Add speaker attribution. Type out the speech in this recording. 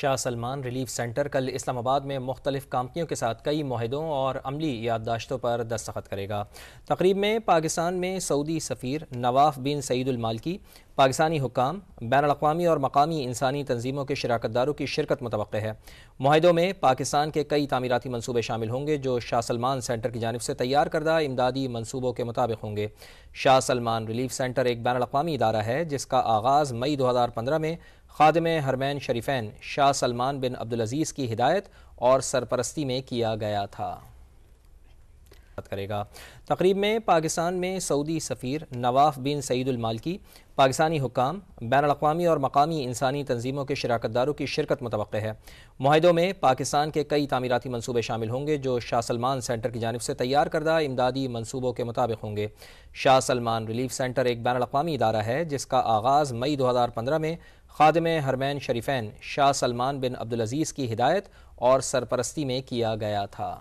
Speaker 1: Shah Salman relief centre कल इस्लामाबाद में मुख्तलिफ कंपनियों के साथ कई माहदों और अमली याददाश्तों पर दस्तखत करेगा तकरीब में पाकिस्तान में सऊदी सफ़ीर नवाफ बिन सईदुलमालकी पाकिस्तानी हुकाम बैन अवी और मकामी इंसानी तनजीमों के शराकत दारों की शिरकत मतव है माहिदों में पाकिस्तान के कई तमीराती मनसूबे शामिल होंगे जो शाह सलमान सेंटर की जानब से तैयार करदा इमदादी मनसूबों के मुताबिक होंगे शाह सलमान रिलीफ सेंटर एक बैन अवी इदारा है जिसका आगाज़ मई दो हज़ार पंद्रह में खादम हरमैन शरीफैन शाह सलमान बिन अब्दुलज़ीज़ की हिदायत और सरपरस्ती में किया गया था बात करेगा तकरीब में पाकिस्तान में सऊदी सफ़ीर नवाफ बिन सईदुलमालकी पाकिस्तानी हुकाम बैन अवी और मकामी इंसानी तनजीमों के शराकत दारों की शिरकत मुतव है माहों में पाकिस्तान के कई तमीराती मनसूबे शामिल होंगे जो शाह सलमान सेंटर की जानब से तैयार करदा इमदादी मनसूबों के मुताबिक होंगे शाह सलमान रिलीफ सेंटर एक बैन अवी इदारा है जिसका आगाज़ मई दो हज़ार पंद्रह में खादम हरमैन शरीफैन शाह सलमान बिन अब्दुलज़ीज़ की हिदायत और सरपरस्ती में किया गया था